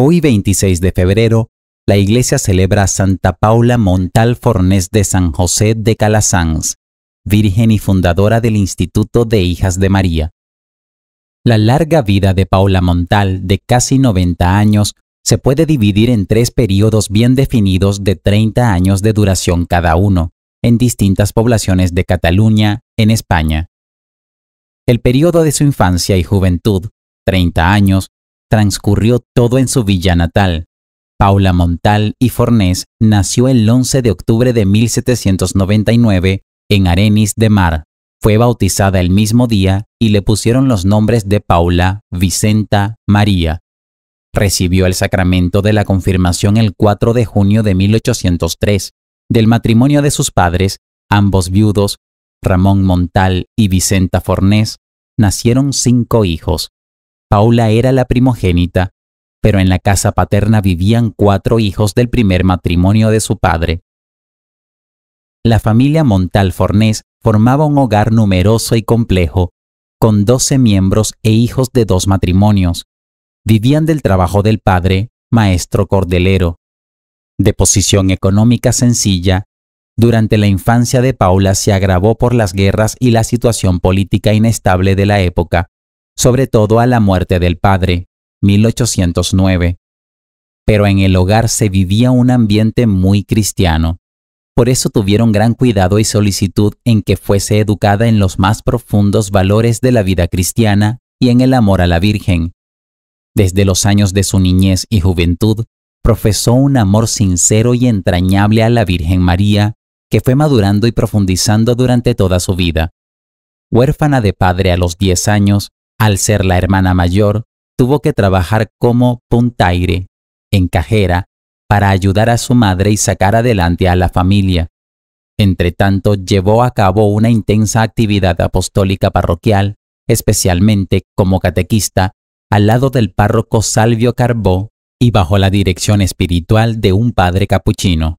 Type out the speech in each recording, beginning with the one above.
Hoy 26 de febrero, la iglesia celebra a Santa Paula Montal Fornés de San José de Calasanz, virgen y fundadora del Instituto de Hijas de María. La larga vida de Paula Montal, de casi 90 años, se puede dividir en tres periodos bien definidos de 30 años de duración cada uno, en distintas poblaciones de Cataluña, en España. El periodo de su infancia y juventud, 30 años, transcurrió todo en su villa natal. Paula Montal y Fornés nació el 11 de octubre de 1799 en Arenis de Mar. Fue bautizada el mismo día y le pusieron los nombres de Paula, Vicenta, María. Recibió el sacramento de la confirmación el 4 de junio de 1803. Del matrimonio de sus padres, ambos viudos, Ramón Montal y Vicenta Fornés, nacieron cinco hijos, Paula era la primogénita, pero en la casa paterna vivían cuatro hijos del primer matrimonio de su padre. La familia Montal Fornés formaba un hogar numeroso y complejo, con doce miembros e hijos de dos matrimonios. Vivían del trabajo del padre, maestro cordelero. De posición económica sencilla, durante la infancia de Paula se agravó por las guerras y la situación política inestable de la época, sobre todo a la muerte del padre, 1809. Pero en el hogar se vivía un ambiente muy cristiano. Por eso tuvieron gran cuidado y solicitud en que fuese educada en los más profundos valores de la vida cristiana y en el amor a la Virgen. Desde los años de su niñez y juventud, profesó un amor sincero y entrañable a la Virgen María, que fue madurando y profundizando durante toda su vida. Huérfana de padre a los 10 años, al ser la hermana mayor, tuvo que trabajar como puntaire, en cajera, para ayudar a su madre y sacar adelante a la familia. Entretanto, llevó a cabo una intensa actividad apostólica parroquial, especialmente como catequista, al lado del párroco Salvio Carbó y bajo la dirección espiritual de un padre capuchino.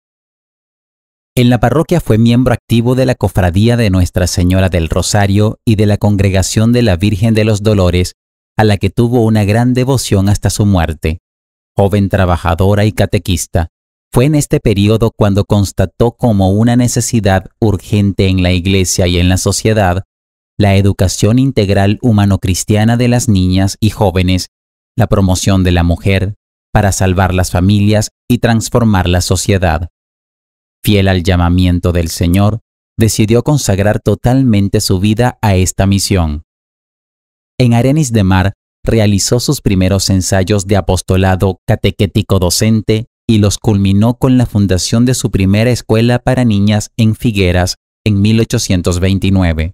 En la parroquia fue miembro activo de la Cofradía de Nuestra Señora del Rosario y de la Congregación de la Virgen de los Dolores, a la que tuvo una gran devoción hasta su muerte. Joven trabajadora y catequista, fue en este periodo cuando constató como una necesidad urgente en la Iglesia y en la sociedad la educación integral humano-cristiana de las niñas y jóvenes, la promoción de la mujer, para salvar las familias y transformar la sociedad. Fiel al llamamiento del Señor, decidió consagrar totalmente su vida a esta misión. En Arenis de Mar realizó sus primeros ensayos de apostolado catequético docente y los culminó con la fundación de su primera escuela para niñas en Figueras en 1829.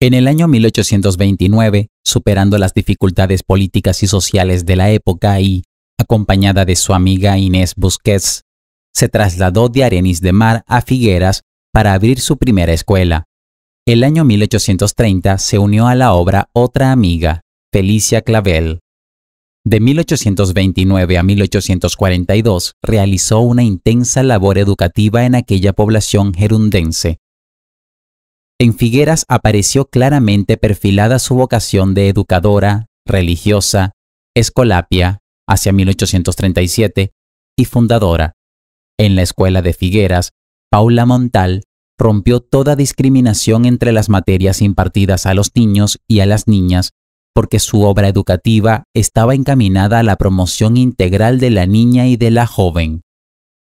En el año 1829, superando las dificultades políticas y sociales de la época y, acompañada de su amiga Inés Busquets, se trasladó de Arenis de Mar a Figueras para abrir su primera escuela. El año 1830 se unió a la obra otra amiga, Felicia Clavel. De 1829 a 1842 realizó una intensa labor educativa en aquella población gerundense. En Figueras apareció claramente perfilada su vocación de educadora, religiosa, escolapia, hacia 1837, y fundadora. En la escuela de Figueras, Paula Montal rompió toda discriminación entre las materias impartidas a los niños y a las niñas porque su obra educativa estaba encaminada a la promoción integral de la niña y de la joven.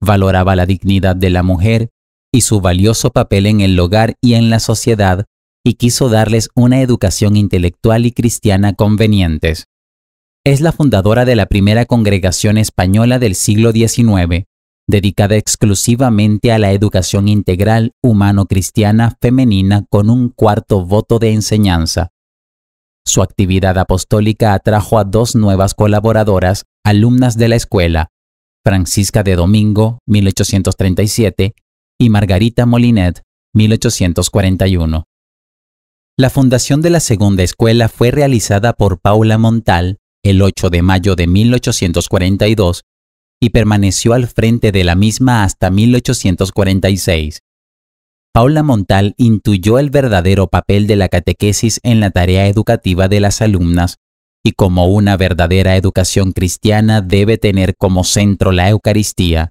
Valoraba la dignidad de la mujer y su valioso papel en el hogar y en la sociedad y quiso darles una educación intelectual y cristiana convenientes. Es la fundadora de la primera congregación española del siglo XIX, dedicada exclusivamente a la educación integral humano-cristiana femenina con un cuarto voto de enseñanza. Su actividad apostólica atrajo a dos nuevas colaboradoras, alumnas de la escuela, Francisca de Domingo, 1837, y Margarita Molinet, 1841. La fundación de la segunda escuela fue realizada por Paula Montal el 8 de mayo de 1842 y permaneció al frente de la misma hasta 1846. Paula Montal intuyó el verdadero papel de la catequesis en la tarea educativa de las alumnas y como una verdadera educación cristiana debe tener como centro la Eucaristía.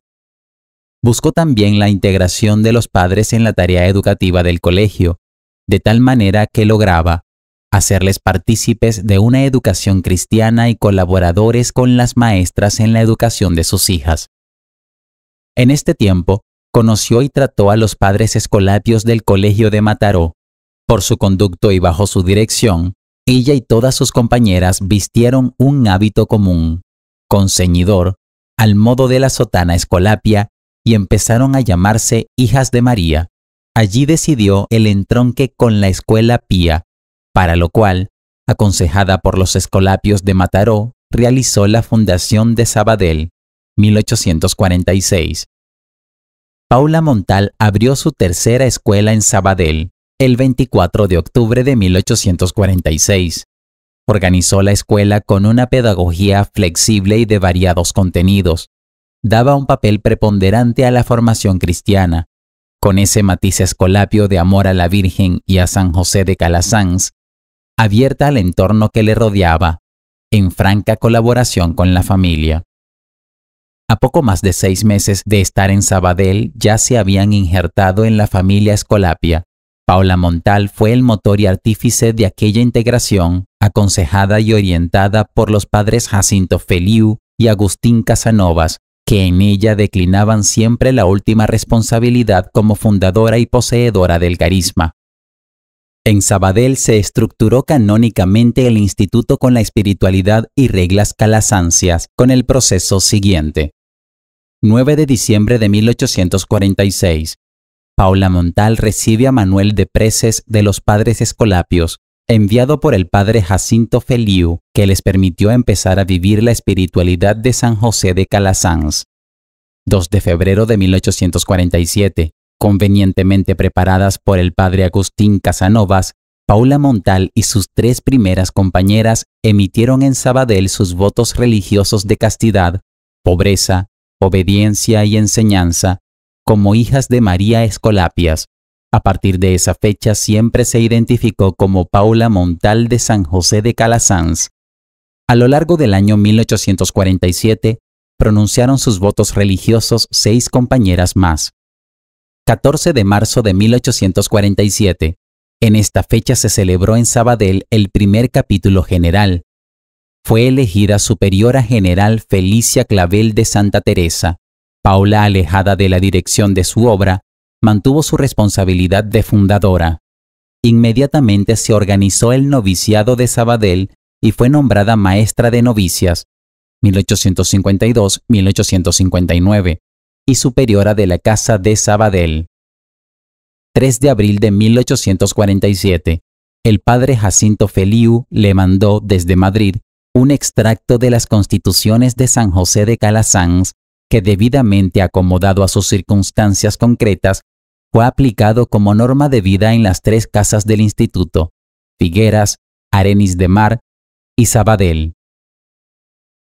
Buscó también la integración de los padres en la tarea educativa del colegio, de tal manera que lograba, hacerles partícipes de una educación cristiana y colaboradores con las maestras en la educación de sus hijas. En este tiempo, conoció y trató a los padres escolapios del Colegio de Mataró. Por su conducto y bajo su dirección, ella y todas sus compañeras vistieron un hábito común, con ceñidor, al modo de la sotana escolapia, y empezaron a llamarse Hijas de María. Allí decidió el entronque con la escuela pía, para lo cual, aconsejada por los escolapios de Mataró, realizó la fundación de Sabadell, 1846. Paula Montal abrió su tercera escuela en Sabadell el 24 de octubre de 1846. Organizó la escuela con una pedagogía flexible y de variados contenidos. Daba un papel preponderante a la formación cristiana, con ese matiz escolapio de amor a la Virgen y a San José de Calasanz abierta al entorno que le rodeaba, en franca colaboración con la familia. A poco más de seis meses de estar en Sabadell ya se habían injertado en la familia Escolapia. Paula Montal fue el motor y artífice de aquella integración, aconsejada y orientada por los padres Jacinto Feliu y Agustín Casanovas, que en ella declinaban siempre la última responsabilidad como fundadora y poseedora del carisma. En Sabadell se estructuró canónicamente el instituto con la espiritualidad y reglas calasancias, con el proceso siguiente. 9 de diciembre de 1846. Paula Montal recibe a Manuel de Preces de los Padres Escolapios, enviado por el padre Jacinto Feliu, que les permitió empezar a vivir la espiritualidad de San José de Calasanz. 2 de febrero de 1847 convenientemente preparadas por el padre Agustín Casanovas, Paula Montal y sus tres primeras compañeras emitieron en Sabadell sus votos religiosos de castidad, pobreza, obediencia y enseñanza, como hijas de María Escolapias. A partir de esa fecha siempre se identificó como Paula Montal de San José de Calasanz. A lo largo del año 1847, pronunciaron sus votos religiosos seis compañeras más. 14 de marzo de 1847. En esta fecha se celebró en Sabadell el primer capítulo general. Fue elegida superiora general Felicia Clavel de Santa Teresa. Paula, alejada de la dirección de su obra, mantuvo su responsabilidad de fundadora. Inmediatamente se organizó el noviciado de Sabadell y fue nombrada maestra de novicias 1852-1859 y superiora de la Casa de Sabadell. 3 de abril de 1847, el padre Jacinto Feliu le mandó desde Madrid un extracto de las constituciones de San José de Calasanz que debidamente acomodado a sus circunstancias concretas, fue aplicado como norma de vida en las tres casas del instituto, Figueras, Arenis de Mar y Sabadell.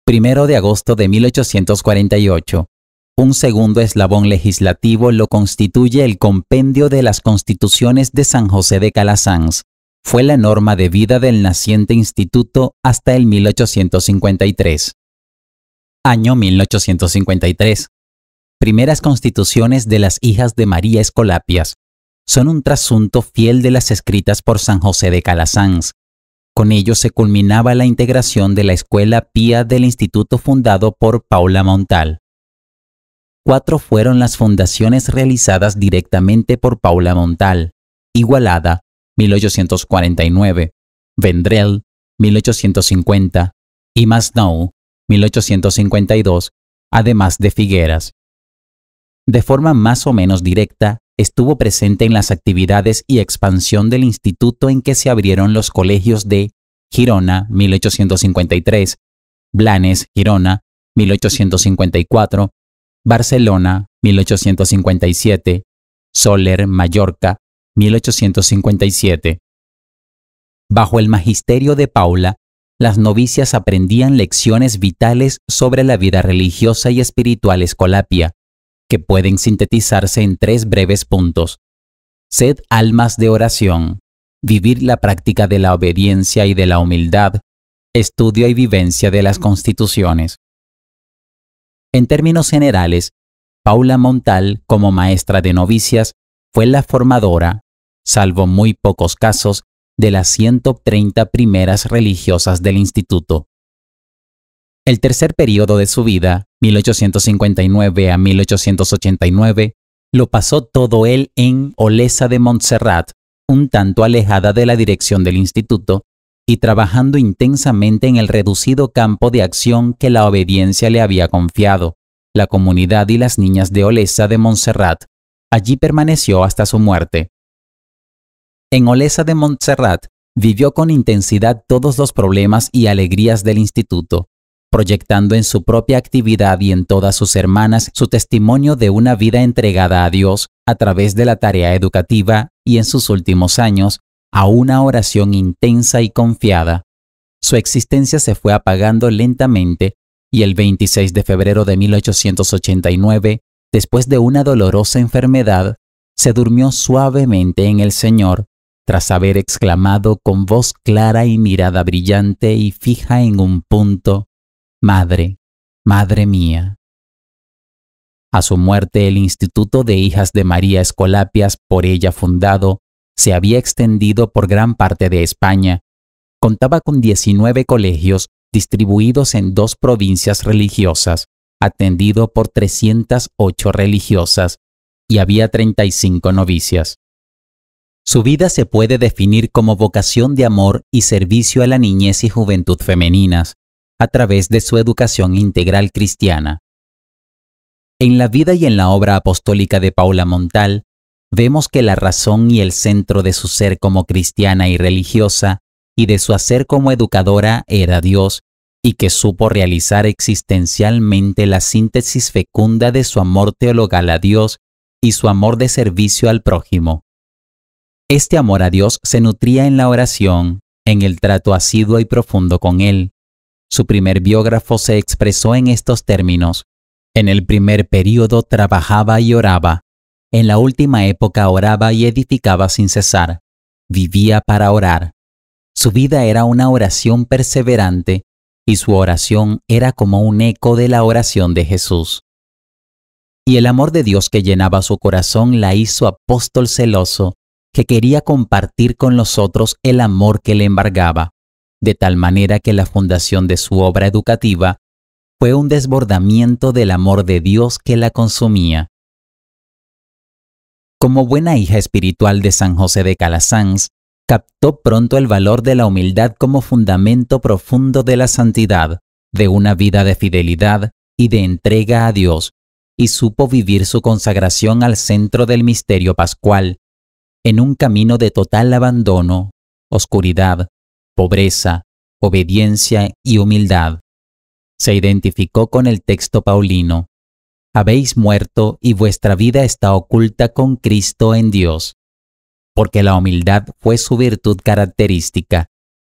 1 de agosto de 1848. Un segundo eslabón legislativo lo constituye el compendio de las constituciones de San José de Calasanz. Fue la norma de vida del naciente instituto hasta el 1853. Año 1853. Primeras constituciones de las hijas de María Escolapias. Son un trasunto fiel de las escritas por San José de Calasanz. Con ello se culminaba la integración de la escuela pía del instituto fundado por Paula Montal cuatro fueron las fundaciones realizadas directamente por Paula Montal, Igualada, 1849, Vendrell, 1850, y Masnou, 1852, además de Figueras. De forma más o menos directa, estuvo presente en las actividades y expansión del instituto en que se abrieron los colegios de Girona, 1853, Blanes, Girona, 1854, Barcelona, 1857, Soler, Mallorca, 1857. Bajo el magisterio de Paula, las novicias aprendían lecciones vitales sobre la vida religiosa y espiritual escolapia, que pueden sintetizarse en tres breves puntos. Sed almas de oración, vivir la práctica de la obediencia y de la humildad, estudio y vivencia de las constituciones. En términos generales, Paula Montal, como maestra de novicias, fue la formadora, salvo muy pocos casos, de las 130 primeras religiosas del instituto. El tercer periodo de su vida, 1859 a 1889, lo pasó todo él en Olesa de Montserrat, un tanto alejada de la dirección del instituto, y trabajando intensamente en el reducido campo de acción que la obediencia le había confiado, la comunidad y las niñas de Olesa de Montserrat. Allí permaneció hasta su muerte. En Olesa de Montserrat vivió con intensidad todos los problemas y alegrías del instituto, proyectando en su propia actividad y en todas sus hermanas su testimonio de una vida entregada a Dios a través de la tarea educativa y en sus últimos años a una oración intensa y confiada, su existencia se fue apagando lentamente y el 26 de febrero de 1889, después de una dolorosa enfermedad, se durmió suavemente en el Señor, tras haber exclamado con voz clara y mirada brillante y fija en un punto, Madre, Madre mía. A su muerte el Instituto de Hijas de María Escolapias, por ella fundado, se había extendido por gran parte de España. Contaba con 19 colegios distribuidos en dos provincias religiosas, atendido por 308 religiosas, y había 35 novicias. Su vida se puede definir como vocación de amor y servicio a la niñez y juventud femeninas, a través de su educación integral cristiana. En la vida y en la obra apostólica de Paula Montal vemos que la razón y el centro de su ser como cristiana y religiosa y de su hacer como educadora era Dios, y que supo realizar existencialmente la síntesis fecunda de su amor teologal a Dios y su amor de servicio al prójimo. Este amor a Dios se nutría en la oración, en el trato asiduo y profundo con Él. Su primer biógrafo se expresó en estos términos. En el primer período trabajaba y oraba, en la última época oraba y edificaba sin cesar. Vivía para orar. Su vida era una oración perseverante y su oración era como un eco de la oración de Jesús. Y el amor de Dios que llenaba su corazón la hizo apóstol celoso, que quería compartir con los otros el amor que le embargaba, de tal manera que la fundación de su obra educativa fue un desbordamiento del amor de Dios que la consumía. Como buena hija espiritual de San José de Calasanz, captó pronto el valor de la humildad como fundamento profundo de la santidad, de una vida de fidelidad y de entrega a Dios, y supo vivir su consagración al centro del misterio pascual, en un camino de total abandono, oscuridad, pobreza, obediencia y humildad. Se identificó con el texto paulino, habéis muerto y vuestra vida está oculta con Cristo en Dios. Porque la humildad fue su virtud característica,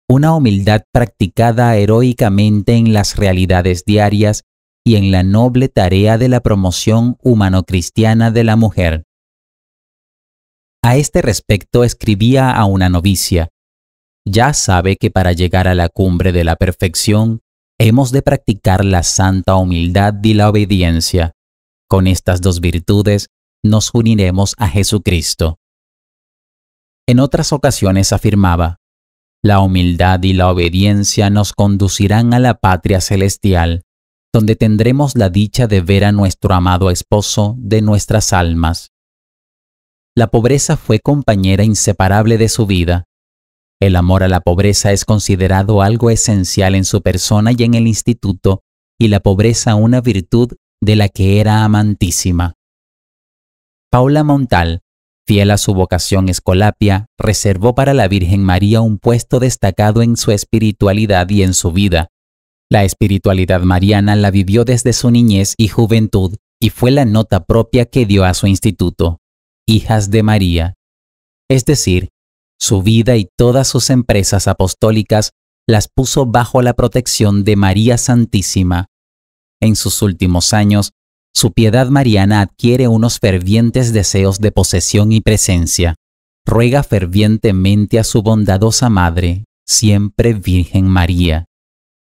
una humildad practicada heroicamente en las realidades diarias y en la noble tarea de la promoción humano-cristiana de la mujer. A este respecto escribía a una novicia, ya sabe que para llegar a la cumbre de la perfección hemos de practicar la santa humildad y la obediencia. Con estas dos virtudes nos uniremos a Jesucristo. En otras ocasiones afirmaba, la humildad y la obediencia nos conducirán a la patria celestial, donde tendremos la dicha de ver a nuestro amado esposo de nuestras almas. La pobreza fue compañera inseparable de su vida. El amor a la pobreza es considerado algo esencial en su persona y en el instituto, y la pobreza una virtud de la que era amantísima. Paula Montal, fiel a su vocación escolapia, reservó para la Virgen María un puesto destacado en su espiritualidad y en su vida. La espiritualidad mariana la vivió desde su niñez y juventud y fue la nota propia que dio a su instituto, Hijas de María. Es decir, su vida y todas sus empresas apostólicas las puso bajo la protección de María Santísima, en sus últimos años, su piedad mariana adquiere unos fervientes deseos de posesión y presencia. Ruega fervientemente a su bondadosa madre, siempre Virgen María.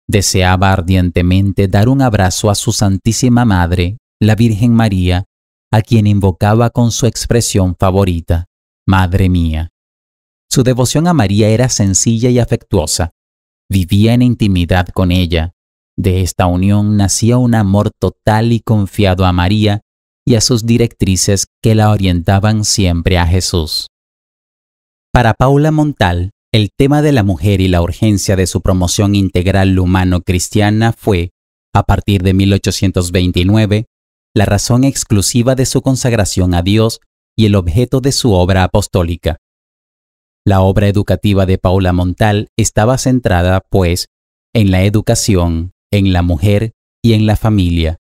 Deseaba ardientemente dar un abrazo a su Santísima Madre, la Virgen María, a quien invocaba con su expresión favorita, Madre mía. Su devoción a María era sencilla y afectuosa. Vivía en intimidad con ella, de esta unión nacía un amor total y confiado a María y a sus directrices que la orientaban siempre a Jesús. Para Paula Montal, el tema de la mujer y la urgencia de su promoción integral humano-cristiana fue, a partir de 1829, la razón exclusiva de su consagración a Dios y el objeto de su obra apostólica. La obra educativa de Paula Montal estaba centrada, pues, en la educación, en la mujer y en la familia,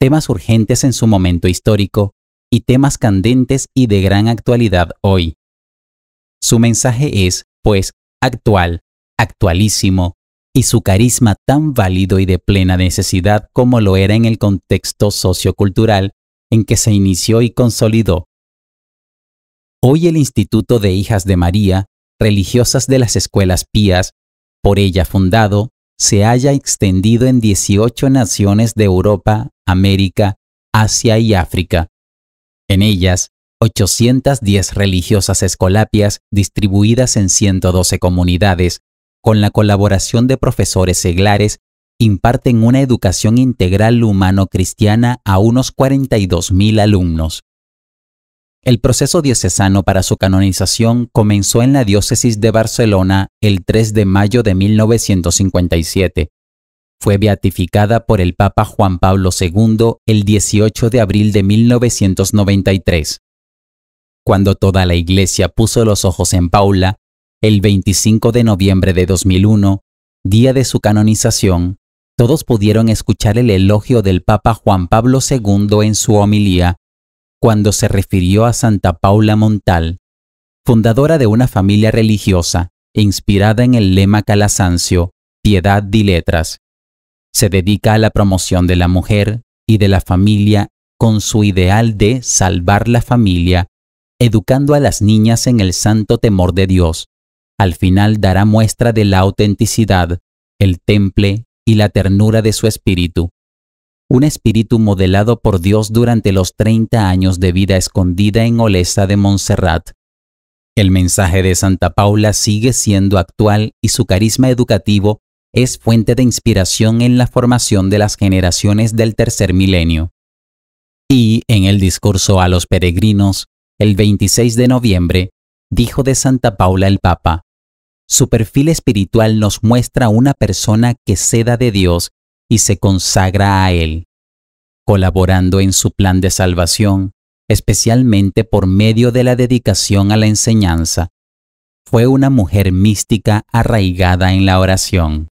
temas urgentes en su momento histórico y temas candentes y de gran actualidad hoy. Su mensaje es, pues, actual, actualísimo, y su carisma tan válido y de plena necesidad como lo era en el contexto sociocultural en que se inició y consolidó. Hoy el Instituto de Hijas de María, religiosas de las escuelas pías, por ella fundado, se haya extendido en 18 naciones de Europa, América, Asia y África. En ellas, 810 religiosas escolapias distribuidas en 112 comunidades, con la colaboración de profesores seglares, imparten una educación integral humano-cristiana a unos 42.000 alumnos. El proceso diocesano para su canonización comenzó en la diócesis de Barcelona el 3 de mayo de 1957. Fue beatificada por el Papa Juan Pablo II el 18 de abril de 1993. Cuando toda la Iglesia puso los ojos en Paula, el 25 de noviembre de 2001, día de su canonización, todos pudieron escuchar el elogio del Papa Juan Pablo II en su homilía cuando se refirió a Santa Paula Montal, fundadora de una familia religiosa e inspirada en el lema calasancio, piedad y letras. Se dedica a la promoción de la mujer y de la familia con su ideal de salvar la familia, educando a las niñas en el santo temor de Dios. Al final dará muestra de la autenticidad, el temple y la ternura de su espíritu un espíritu modelado por Dios durante los 30 años de vida escondida en Olesa de Montserrat. El mensaje de Santa Paula sigue siendo actual y su carisma educativo es fuente de inspiración en la formación de las generaciones del tercer milenio. Y en el discurso a los peregrinos, el 26 de noviembre, dijo de Santa Paula el Papa, Su perfil espiritual nos muestra una persona que seda de Dios y se consagra a Él, colaborando en su plan de salvación, especialmente por medio de la dedicación a la enseñanza. Fue una mujer mística arraigada en la oración.